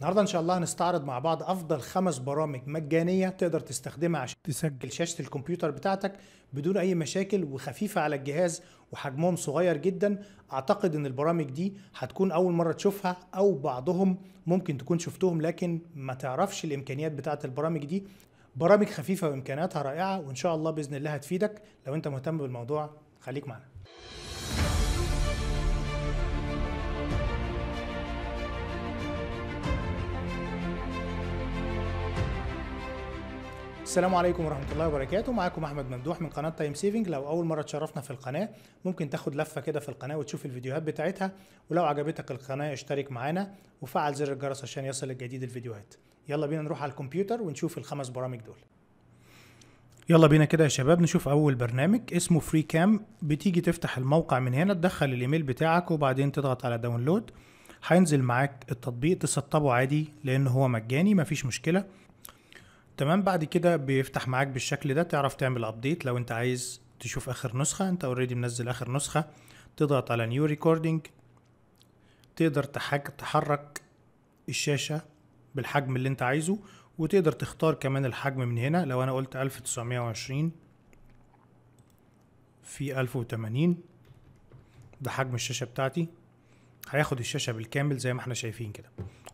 النهارده ان شاء الله هنستعرض مع بعض افضل خمس برامج مجانيه تقدر تستخدمها عشان تسجل شاشه الكمبيوتر بتاعتك بدون اي مشاكل وخفيفه على الجهاز وحجمهم صغير جدا اعتقد ان البرامج دي هتكون اول مره تشوفها او بعضهم ممكن تكون شفتهم لكن ما تعرفش الامكانيات بتاعه البرامج دي برامج خفيفه وامكانياتها رائعه وان شاء الله باذن الله هتفيدك لو انت مهتم بالموضوع خليك معنا السلام عليكم ورحمة الله وبركاته معاكم أحمد ممدوح من قناة تايم سيفنج لو أول مرة تشرفنا في القناة ممكن تاخد لفة كده في القناة وتشوف الفيديوهات بتاعتها ولو عجبتك القناة اشترك معانا وفعل زر الجرس عشان يصل الجديد الفيديوهات يلا بينا نروح على الكمبيوتر ونشوف الخمس برامج دول يلا بينا كده يا شباب نشوف اول برنامج اسمه فري كام بتيجي تفتح الموقع من هنا تدخل الايميل بتاعك وبعدين تضغط على داونلود هينزل معاك التطبيق تسطبه عادي لان هو مجاني مفيش مشكله تمام بعد كده بيفتح معاك بالشكل ده تعرف تعمل ابديت لو انت عايز تشوف اخر نسخه انت اوريدي منزل اخر نسخه تضغط على نيو ريكوردينج تقدر تحرك الشاشه بالحجم اللي انت عايزه وتقدر تختار كمان الحجم من هنا لو انا قلت 1920 في 1080 ده حجم الشاشه بتاعتي هياخد الشاشه بالكامل زي ما احنا شايفين كده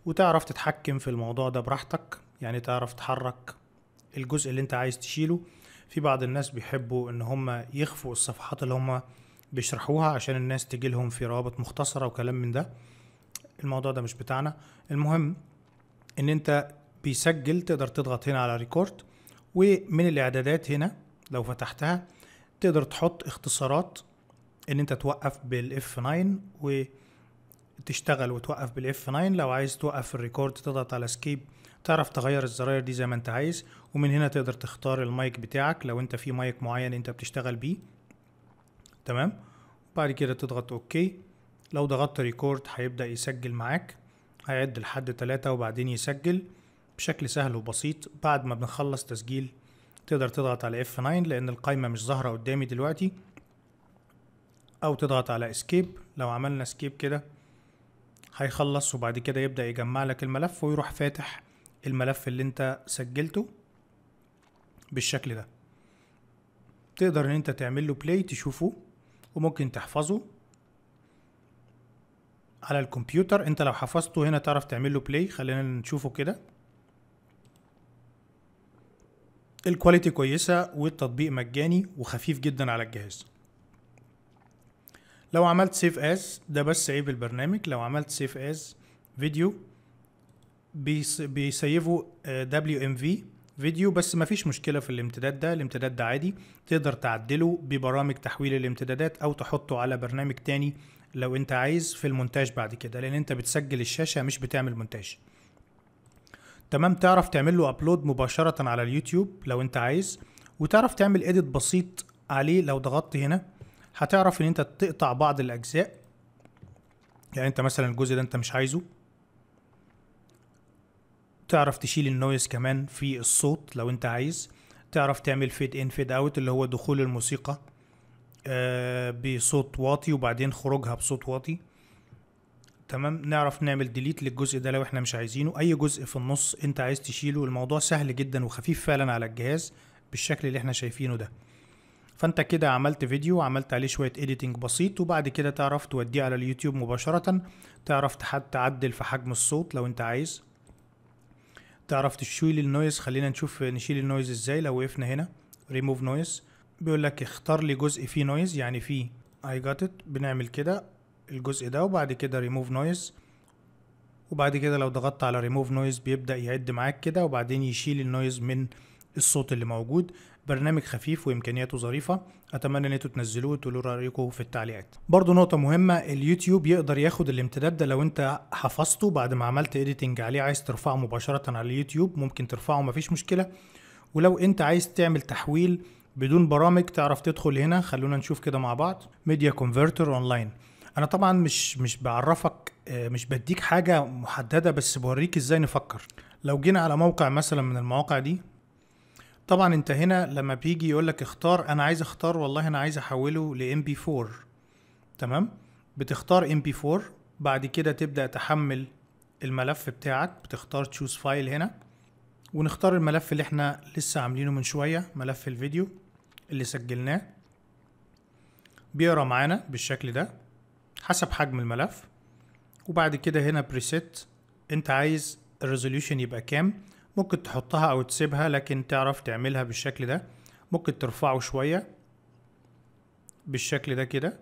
وتعرف تتحكم في الموضوع ده براحتك يعني تعرف تحرك الجزء اللي انت عايز تشيله في بعض الناس بيحبوا ان هم يخفوا الصفحات اللي هم بيشرحوها عشان الناس تجي لهم في روابط مختصرة وكلام من ده الموضوع ده مش بتاعنا المهم ان انت بيسجل تقدر تضغط هنا على ريكورد ومن الاعدادات هنا لو فتحتها تقدر تحط اختصارات ان انت توقف بالاف 9 وتشتغل وتوقف بالاف 9 لو عايز توقف الريكورد تضغط على سكيب تعرف تغير الزراير دي زي ما انت عايز ومن هنا تقدر تختار المايك بتاعك لو انت في مايك معين انت بتشتغل بيه تمام بعد كده تضغط اوكي لو ضغطت ريكورد هيبدأ يسجل معاك هيعد لحد ثلاثة وبعدين يسجل بشكل سهل وبسيط بعد ما بنخلص تسجيل تقدر تضغط على F9 لأن القايمة مش ظاهرة قدامي دلوقتي أو تضغط على اسكيب لو عملنا اسكيب كده هيخلص وبعد كده يبدأ يجمع لك الملف ويروح فاتح الملف اللي انت سجلته بالشكل ده تقدر ان انت تعمل له بلاي تشوفه وممكن تحفظه على الكمبيوتر انت لو حفظته هنا تعرف تعمل له بلاي خلينا نشوفه كده الكواليتي كويسة والتطبيق مجاني وخفيف جدا على الجهاز لو عملت سيف اس ده بس عيب البرنامج لو عملت سيف اس فيديو بيسيفوا دبليو آه، ام في فيديو بس ما فيش مشكله في الامتداد ده الامتداد ده عادي تقدر تعدله ببرامج تحويل الامتدادات او تحطه على برنامج تاني لو انت عايز في المونتاج بعد كده لان انت بتسجل الشاشه مش بتعمل مونتاج تمام تعرف تعمل له ابلود مباشره على اليوتيوب لو انت عايز وتعرف تعمل اديت بسيط عليه لو ضغطت هنا هتعرف ان انت تقطع بعض الاجزاء يعني انت مثلا الجزء ده انت مش عايزه تعرف تشيل النويز كمان في الصوت لو انت عايز تعرف تعمل فيد ان فيد اوت اللي هو دخول الموسيقى آه، بصوت واطي وبعدين خروجها بصوت واطي تمام نعرف نعمل ديليت للجزء ده لو احنا مش عايزينه اي جزء في النص انت عايز تشيله الموضوع سهل جدا وخفيف فعلا على الجهاز بالشكل اللي احنا شايفينه ده فانت كده عملت فيديو عملت عليه شوية editing بسيط وبعد كده تعرف توديه على اليوتيوب مباشرة تعرف تعدل في حجم الصوت لو انت عايز تعرف تشيل النويز خلينا نشوف نشيل النويز ازاي لو وقفنا هنا ريموف نويز بيقول لك اختار لي جزء فيه نويز يعني فيه اي جات بنعمل كده الجزء ده وبعد كده ريموف نويز وبعد كده لو ضغطت على ريموف نويز بيبدا يعد معاك كده وبعدين يشيل النويز من الصوت اللي موجود برنامج خفيف وامكانياته ظريفه اتمنى ان انتوا تنزلوه وتقولوا رايكم في التعليقات برضو نقطه مهمه اليوتيوب يقدر ياخد الامتداد ده لو انت حفظته بعد ما عملت اديتنج عليه عايز ترفعه مباشره على اليوتيوب ممكن ترفعه مفيش مشكله ولو انت عايز تعمل تحويل بدون برامج تعرف تدخل هنا خلونا نشوف كده مع بعض ميديا كونفرتر اونلاين انا طبعا مش مش بعرفك آه، مش بديك حاجه محدده بس بوريك ازاي نفكر لو جينا على موقع مثلا من المواقع دي طبعا انت هنا لما بيجي يقول لك اختار انا عايز اختار والله انا عايز احوله ل بي 4 تمام بتختار ام بي 4 بعد كده تبدا تحمل الملف بتاعك بتختار تشوز فايل هنا ونختار الملف اللي احنا لسه عاملينه من شويه ملف الفيديو اللي سجلناه بيقرا معانا بالشكل ده حسب حجم الملف وبعد كده هنا بريسيت انت عايز الريزوليوشن يبقى كام ممكن تحطها او تسيبها لكن تعرف تعملها بالشكل ده ممكن ترفعه شوية بالشكل ده كده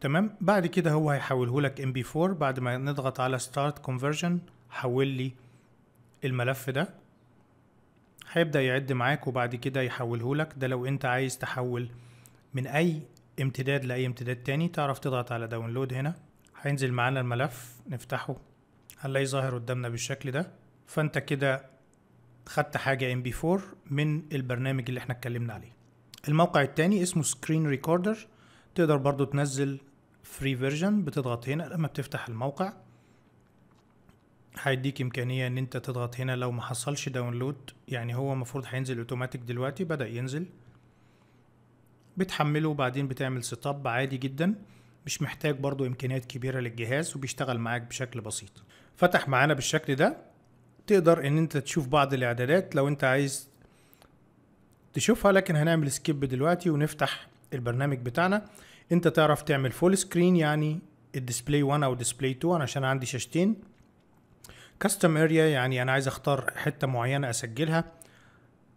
تمام بعد كده هو هيحوله لك mp4 بعد ما نضغط على start conversion حول لي الملف ده هيبدأ يعد معاك وبعد كده يحوله لك ده لو انت عايز تحول من اي امتداد لاي امتداد تاني تعرف تضغط على داونلود هنا هينزل معانا الملف نفتحه هنلاقيه ظاهر قدامنا بالشكل ده فانت كده خدت حاجه ام بي 4 من البرنامج اللي احنا اتكلمنا عليه الموقع التاني اسمه سكرين ريكوردر تقدر برضو تنزل فري فيرجن بتضغط هنا لما بتفتح الموقع هيديك امكانيه ان انت تضغط هنا لو ما حصلش داونلود يعني هو المفروض هينزل اوتوماتيك دلوقتي بدا ينزل بتحمله وبعدين بتعمل سيت اب عادي جدا مش محتاج برضو امكانيات كبيره للجهاز وبيشتغل معاك بشكل بسيط فتح معانا بالشكل ده تقدر ان انت تشوف بعض الاعدادات لو انت عايز تشوفها لكن هنعمل سكيب دلوقتي ونفتح البرنامج بتاعنا انت تعرف تعمل فول سكرين يعني الديسبلاي 1 او ديسبلاي 2 عشان عندي شاشتين كاستم اريا يعني انا عايز اختار حته معينه اسجلها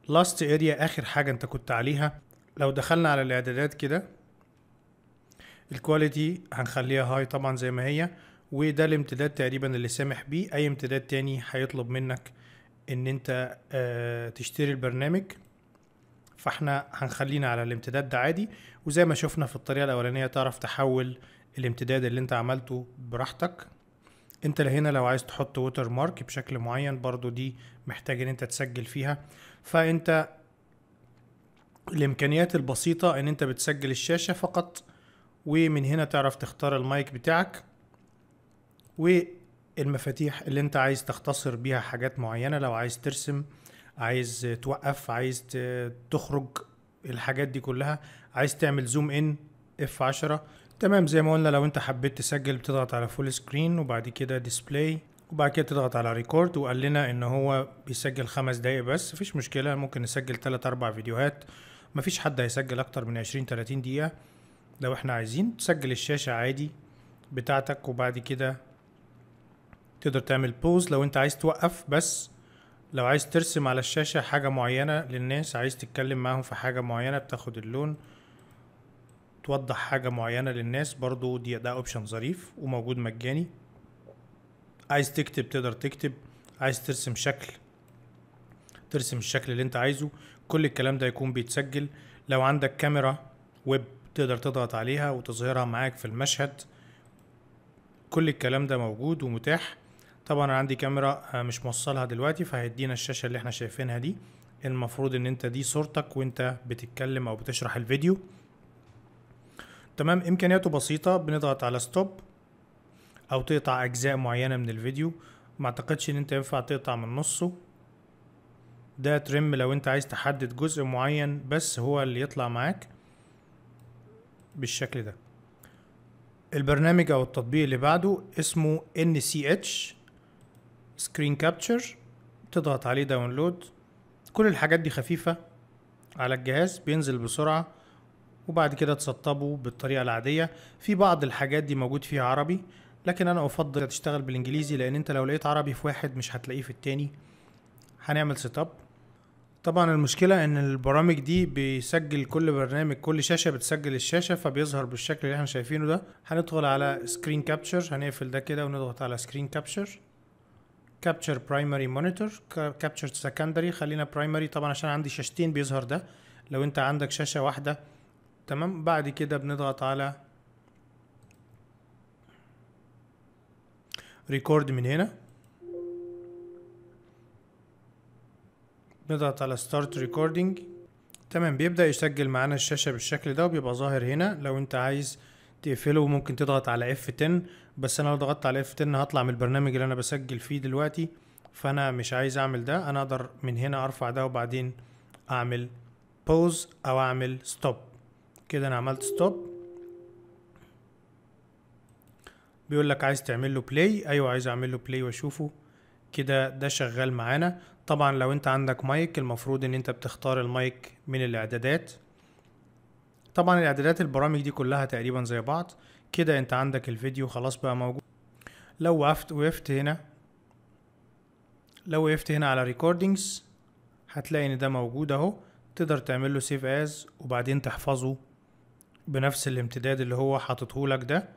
لاست اريا اخر حاجه انت كنت عليها لو دخلنا على الاعدادات كده الكواليتي هنخليها هاي طبعا زي ما هي وده الامتداد تقريبا اللي سامح بيه اي امتداد تاني هيطلب منك ان انت آه، تشتري البرنامج فاحنا هنخلينا على الامتداد ده عادي وزي ما شفنا في الطريقه الاولانيه تعرف تحول الامتداد اللي انت عملته براحتك انت هنا لو عايز تحط ووتر مارك بشكل معين برضو دي محتاج ان انت تسجل فيها فانت الامكانيات البسيطه ان انت بتسجل الشاشه فقط ومن هنا تعرف تختار المايك بتاعك والمفاتيح اللي انت عايز تختصر بيها حاجات معينه لو عايز ترسم عايز توقف عايز تخرج الحاجات دي كلها عايز تعمل زوم ان اف 10 تمام زي ما قلنا لو انت حبيت تسجل بتضغط على فول سكرين وبعد كده ديسبلاي وبعد كده تضغط على ريكورد وقال لنا ان هو بيسجل خمس دقايق بس مفيش مشكله ممكن نسجل تلات اربع فيديوهات مفيش حد هيسجل اكتر من عشرين تلاتين دقيقه لو احنا عايزين تسجل الشاشه عادي بتاعتك وبعد كده تقدر تعمل بوز لو انت عايز توقف بس لو عايز ترسم على الشاشة حاجة معينة للناس عايز تتكلم معاهم في حاجة معينة بتاخد اللون توضح حاجة معينة للناس برضو دي ده اوبشن ظريف وموجود مجاني عايز تكتب تقدر تكتب عايز ترسم شكل ترسم الشكل اللي انت عايزه كل الكلام ده يكون بيتسجل لو عندك كاميرا ويب تقدر تضغط عليها وتظهرها معاك في المشهد كل الكلام ده موجود ومتاح طبعا انا عندي كاميرا آه، مش موصلها دلوقتي فهيدينا الشاشه اللي احنا شايفينها دي المفروض ان انت دي صورتك وانت بتتكلم او بتشرح الفيديو تمام امكانياته بسيطه بنضغط على ستوب او تقطع اجزاء معينه من الفيديو ما اعتقدش ان انت ينفع تقطع من نصه ده ترم لو انت عايز تحدد جزء معين بس هو اللي يطلع معاك بالشكل ده البرنامج او التطبيق اللي بعده اسمه NCH سكرين كابتشر تضغط عليه داونلود كل الحاجات دي خفيفة على الجهاز بينزل بسرعة وبعد كده تسطبه بالطريقة العادية في بعض الحاجات دي موجود فيها عربي لكن انا افضل تشتغل بالانجليزي لان انت لو لقيت عربي في واحد مش هتلاقيه في التاني هنعمل سيتاب طبعا المشكله ان البرامج دي بيسجل كل برنامج كل شاشه بتسجل الشاشه فبيظهر بالشكل اللي احنا شايفينه ده هندخل على سكرين كابتشر هنقفل ده كده ونضغط على سكرين كابتشر كابتشر برايمري مونيتور كابتشر سكندري خلينا برايمري طبعا عشان عندي شاشتين بيظهر ده لو انت عندك شاشه واحده تمام بعد كده بنضغط على ريكورد من هنا نضغط على ستارت ريكوردينج تمام بيبدا يسجل معانا الشاشه بالشكل ده وبيبقى ظاهر هنا لو انت عايز تقفله وممكن تضغط على F10 بس انا لو ضغطت على F10 هطلع من البرنامج اللي انا بسجل فيه دلوقتي فانا مش عايز اعمل ده انا اقدر من هنا ارفع ده وبعدين اعمل بوز او اعمل ستوب كده انا عملت ستوب بيقول لك عايز تعمل له بلاي ايوه عايز اعمل له بلاي واشوفه كده ده شغال معانا طبعا لو انت عندك مايك المفروض ان انت بتختار المايك من الاعدادات طبعا الاعدادات البرامج دي كلها تقريبا زي بعض كده انت عندك الفيديو خلاص بقى موجود لو وقفت وقفت هنا لو وقفت هنا على ريكوردينجز هتلاقي ان ده موجود اهو تقدر تعمل له سيف از وبعدين تحفظه بنفس الامتداد اللي هو حاططه لك ده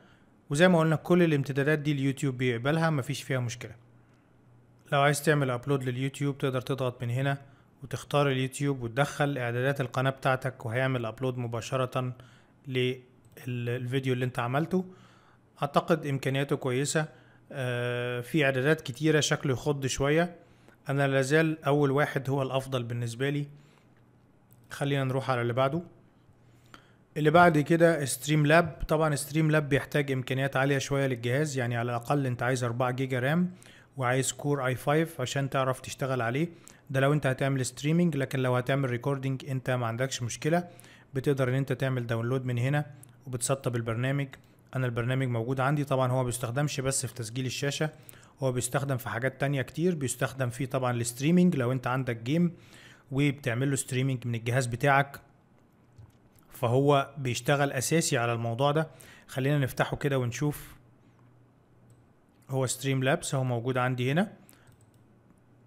وزي ما قلنا كل الامتدادات دي اليوتيوب بيقبلها مفيش فيها مشكله لو عايز تعمل ابلود لليوتيوب تقدر تضغط من هنا وتختار اليوتيوب وتدخل اعدادات القناه بتاعتك وهيعمل ابلود مباشره للفيديو اللي انت عملته اعتقد امكانياته كويسه آه، في اعدادات كتيره شكله يخض شويه انا لازال اول واحد هو الافضل بالنسبه لي خلينا نروح على اللي بعده اللي بعد كده ستريم لاب طبعا ستريم لاب بيحتاج امكانيات عاليه شويه للجهاز يعني على الاقل انت عايز 4 جيجا رام وعايز كور اي 5 عشان تعرف تشتغل عليه ده لو انت هتعمل ستريمينج لكن لو هتعمل ريكوردينج انت ما عندكش مشكله بتقدر ان انت تعمل داونلود من هنا وبتسطب البرنامج انا البرنامج موجود عندي طبعا هو بيستخدمش بس في تسجيل الشاشه هو بيستخدم في حاجات تانية كتير بيستخدم فيه طبعا الستريمينج لو انت عندك جيم وبتعمل له ستريمينج من الجهاز بتاعك فهو بيشتغل اساسي على الموضوع ده خلينا نفتحه كده ونشوف هو ستريم لابس هو موجود عندي هنا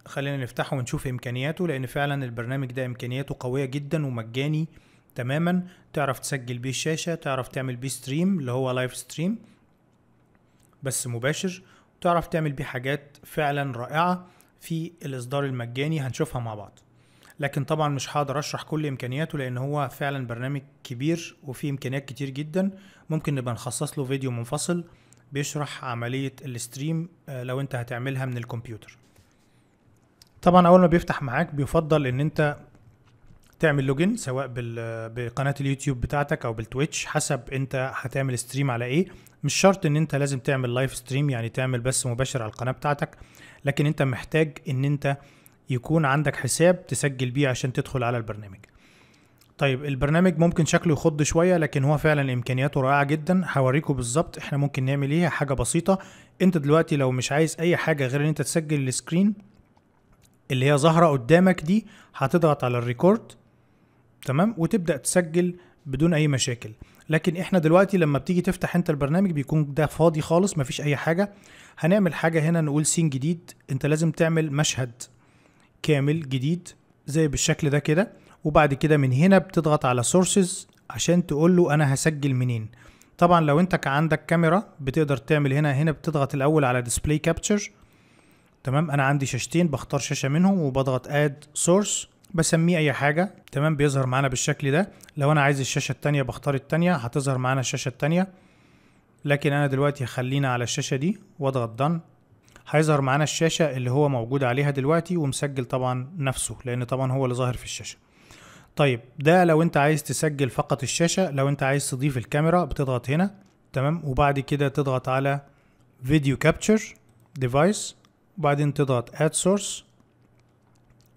خلينا نفتحه ونشوف امكانياته لان فعلا البرنامج ده امكانياته قويه جدا ومجاني تماما تعرف تسجل بيه الشاشه تعرف تعمل بيه ستريم اللي هو لايف ستريم بس مباشر تعرف تعمل بيه حاجات فعلا رائعه في الاصدار المجاني هنشوفها مع بعض لكن طبعا مش هقدر اشرح كل امكانياته لان هو فعلا برنامج كبير وفيه امكانيات كتير جدا ممكن نبقى نخصص له فيديو منفصل بيشرح عمليه الاستريم آه، لو انت هتعملها من الكمبيوتر طبعا اول ما بيفتح معاك بيفضل ان انت تعمل لوجن سواء بقناه اليوتيوب بتاعتك او بالتويتش حسب انت هتعمل ستريم على ايه مش شرط ان انت لازم تعمل لايف ستريم يعني تعمل بس مباشر على القناه بتاعتك لكن انت محتاج ان انت يكون عندك حساب تسجل بيه عشان تدخل على البرنامج طيب البرنامج ممكن شكله يخض شويه لكن هو فعلا امكانياته رائعه جدا هوريكم بالظبط احنا ممكن نعمل ايه حاجه بسيطه انت دلوقتي لو مش عايز اي حاجه غير ان انت تسجل السكرين اللي هي ظاهره قدامك دي هتضغط على الريكورد تمام وتبدا تسجل بدون اي مشاكل لكن احنا دلوقتي لما بتيجي تفتح انت البرنامج بيكون ده فاضي خالص مفيش اي حاجه هنعمل حاجه هنا نقول سين جديد انت لازم تعمل مشهد كامل جديد زي بالشكل ده كده وبعد كده من هنا بتضغط على سورسز عشان تقول له انا هسجل منين طبعا لو انت عندك كاميرا بتقدر تعمل هنا هنا بتضغط الاول على ديسبلاي كابتشر تمام انا عندي شاشتين بختار شاشه منهم وبضغط اد سورس بسميه اي حاجه تمام بيظهر معانا بالشكل ده لو انا عايز الشاشه التانية بختار التانية هتظهر معانا الشاشه التانية لكن انا دلوقتي خلينا على الشاشه دي واضغط دن هيظهر معانا الشاشه اللي هو موجود عليها دلوقتي ومسجل طبعا نفسه لان طبعا هو اللي ظاهر في الشاشه طيب ده لو انت عايز تسجل فقط الشاشه لو انت عايز تضيف الكاميرا بتضغط هنا تمام وبعد كده تضغط على فيديو كابتشر ديفايس وبعدين تضغط اد سورس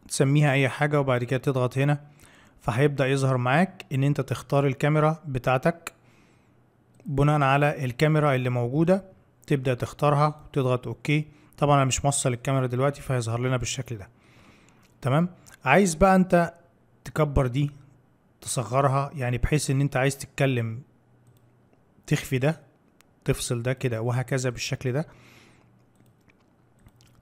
تسميها اي حاجه وبعد كده تضغط هنا فهيبدا يظهر معاك ان انت تختار الكاميرا بتاعتك بناء على الكاميرا اللي موجوده تبدا تختارها وتضغط اوكي طبعا انا مش موصل الكاميرا دلوقتي فهيظهر لنا بالشكل ده تمام عايز بقى انت تكبر دي تصغرها يعني بحيث ان انت عايز تتكلم تخفي ده تفصل ده كده وهكذا بالشكل ده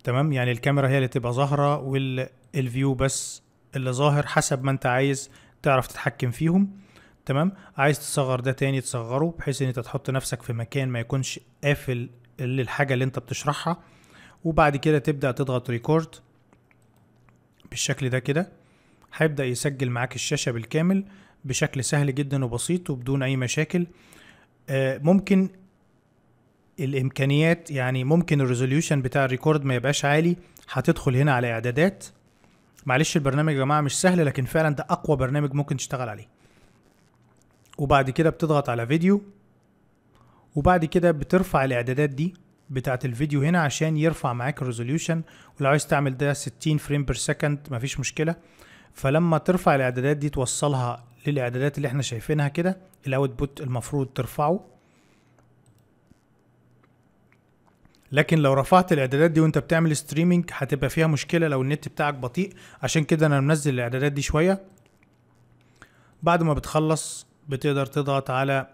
تمام يعني الكاميرا هي اللي تبقى ظاهره والفيو بس اللي ظاهر حسب ما انت عايز تعرف تتحكم فيهم تمام عايز تصغر ده تاني تصغره بحيث ان انت تحط نفسك في مكان ما يكونش قافل للحاجه اللي انت بتشرحها وبعد كده تبدا تضغط ريكورد بالشكل ده كده هيبدا يسجل معاك الشاشه بالكامل بشكل سهل جدا وبسيط وبدون اي مشاكل آه، ممكن الامكانيات يعني ممكن الريزوليوشن بتاع الريكورد ما يبقاش عالي هتدخل هنا على اعدادات معلش البرنامج يا جماعه مش سهل لكن فعلا ده اقوى برنامج ممكن تشتغل عليه وبعد كده بتضغط على فيديو وبعد كده بترفع الاعدادات دي بتاعه الفيديو هنا عشان يرفع معاك الريزوليوشن ولو عايز تعمل ده 60 فريم بير سكند مفيش مشكله فلما ترفع الاعدادات دي توصلها للاعدادات اللي احنا شايفينها كده الاوتبوت المفروض ترفعه لكن لو رفعت الاعدادات دي وانت بتعمل ستريمينج هتبقى فيها مشكله لو النت بتاعك بطيء عشان كده انا منزل الاعدادات دي شويه بعد ما بتخلص بتقدر تضغط على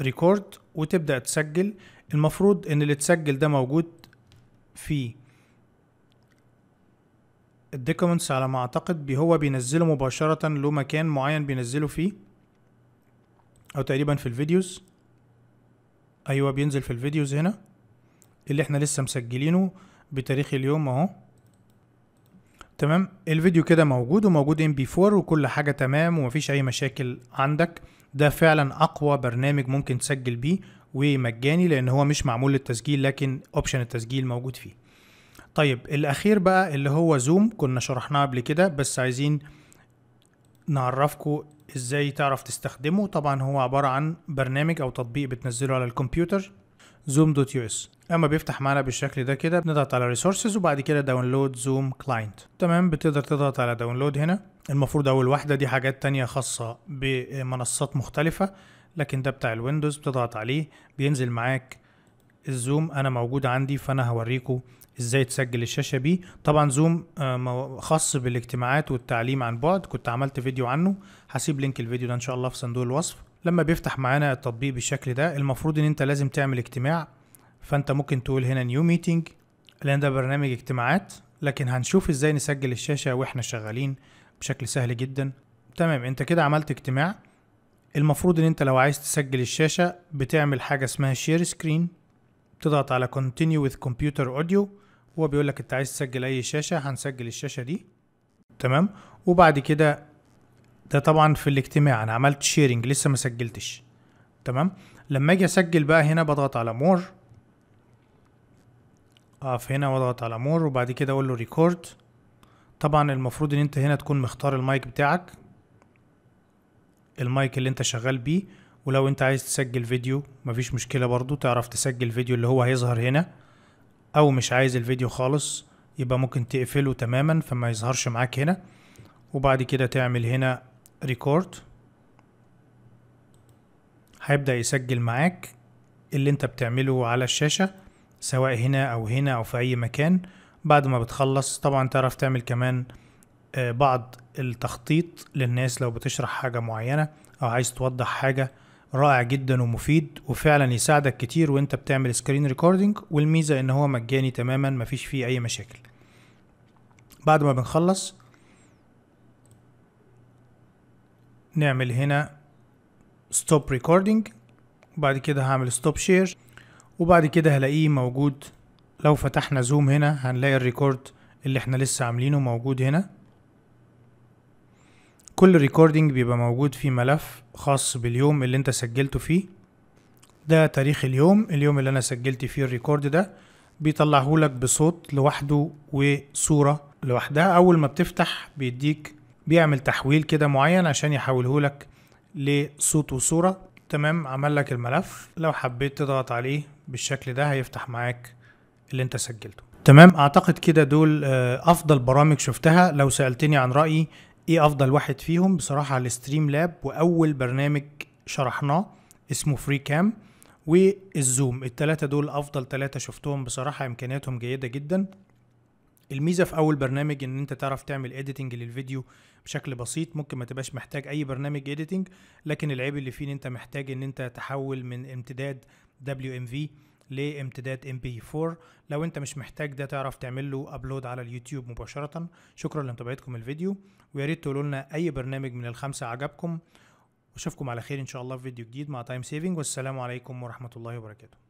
ريكورد وتبدا تسجل المفروض ان اللي تسجل ده موجود في الديكومنتس على ما اعتقد بي هو بينزله مباشره له مكان معين بينزله فيه او تقريبا في الفيديوز ايوه بينزل في الفيديوز هنا اللي احنا لسه مسجلينه بتاريخ اليوم اهو تمام الفيديو كده موجود وموجود ام بي 4 وكل حاجه تمام ومفيش اي مشاكل عندك ده فعلا اقوى برنامج ممكن تسجل بيه ومجاني لان هو مش معمول للتسجيل لكن اوبشن التسجيل موجود فيه طيب الاخير بقى اللي هو زوم كنا شرحناه قبل كده بس عايزين نعرفكم ازاي تعرف تستخدمه طبعا هو عباره عن برنامج او تطبيق بتنزله على الكمبيوتر زوم دوت يو اس اما بيفتح معانا بالشكل ده كده بنضغط على ريسورسز وبعد كده داونلود زوم كلاينت تمام بتقدر تضغط على داونلود هنا المفروض اول واحده دي حاجات تانية خاصه بمنصات مختلفه لكن ده بتاع الويندوز بتضغط عليه بينزل معاك الزوم انا موجود عندي فانا هوريكم ازاي تسجل الشاشه بيه طبعا زوم آه، خاص بالاجتماعات والتعليم عن بعد كنت عملت فيديو عنه هسيب لينك الفيديو ده ان شاء الله في صندوق الوصف لما بيفتح معانا التطبيق بالشكل ده المفروض ان انت لازم تعمل اجتماع فانت ممكن تقول هنا نيو ميتنج لان ده برنامج اجتماعات لكن هنشوف ازاي نسجل الشاشة واحنا شغالين بشكل سهل جدا تمام انت كده عملت اجتماع المفروض ان انت لو عايز تسجل الشاشة بتعمل حاجة اسمها شير سكرين تضغط على continue with computer audio وبيقول لك انت عايز تسجل اي شاشة هنسجل الشاشة دي تمام وبعد كده ده طبعا في الاجتماع انا عملت شيرنج لسه ما سجلتش تمام لما اجي اسجل بقى هنا بضغط على مور اقف هنا واضغط على مور وبعد كده اقول له ريكورد طبعا المفروض ان انت هنا تكون مختار المايك بتاعك المايك اللي انت شغال بيه ولو انت عايز تسجل فيديو مفيش مشكلة برضو تعرف تسجل فيديو اللي هو هيظهر هنا او مش عايز الفيديو خالص يبقى ممكن تقفله تماما فما يظهرش معاك هنا وبعد كده تعمل هنا ريكورد هيبدأ يسجل معاك اللي انت بتعمله على الشاشة سواء هنا او هنا او في اي مكان بعد ما بتخلص طبعا تعرف تعمل كمان آه، بعض التخطيط للناس لو بتشرح حاجة معينة او عايز توضح حاجة رائع جدا ومفيد وفعلا يساعدك كتير وانت بتعمل سكرين ريكوردينج والميزة ان هو مجاني تماما مفيش فيه اي مشاكل بعد ما بنخلص نعمل هنا ستوب ريكوردينج وبعد كده هعمل ستوب شير وبعد كده هلاقيه موجود لو فتحنا زوم هنا هنلاقي الريكورد اللي احنا لسه عاملينه موجود هنا كل ريكوردينج بيبقى موجود في ملف خاص باليوم اللي انت سجلته فيه ده تاريخ اليوم اليوم اللي انا سجلت فيه الريكورد ده بيطلعهولك بصوت لوحده وصورة لوحدها اول ما بتفتح بيديك بيعمل تحويل كده معين عشان يحوله لك لصوت وصورة تمام عمل لك الملف لو حبيت تضغط عليه بالشكل ده هيفتح معاك اللي انت سجلته تمام اعتقد كده دول آه، افضل برامج شفتها لو سألتني عن رأيي ايه افضل واحد فيهم بصراحة الستريم لاب واول برنامج شرحناه اسمه فري كام والزوم التلاتة دول افضل تلاتة شفتهم بصراحة امكانياتهم جيدة جدا الميزه في اول برنامج ان انت تعرف تعمل اديتنج للفيديو بشكل بسيط ممكن ما تبقاش محتاج اي برنامج اديتنج لكن العيب اللي فيه ان انت محتاج ان انت تحول من امتداد WMV لامتداد MP4 لو انت مش محتاج ده تعرف تعمل له ابلود على اليوتيوب مباشره شكرا لمتابعتكم الفيديو ويا ريت تقولوا لنا اي برنامج من الخمسه عجبكم واشوفكم على خير ان شاء الله في فيديو جديد مع تايم سيفنج والسلام عليكم ورحمه الله وبركاته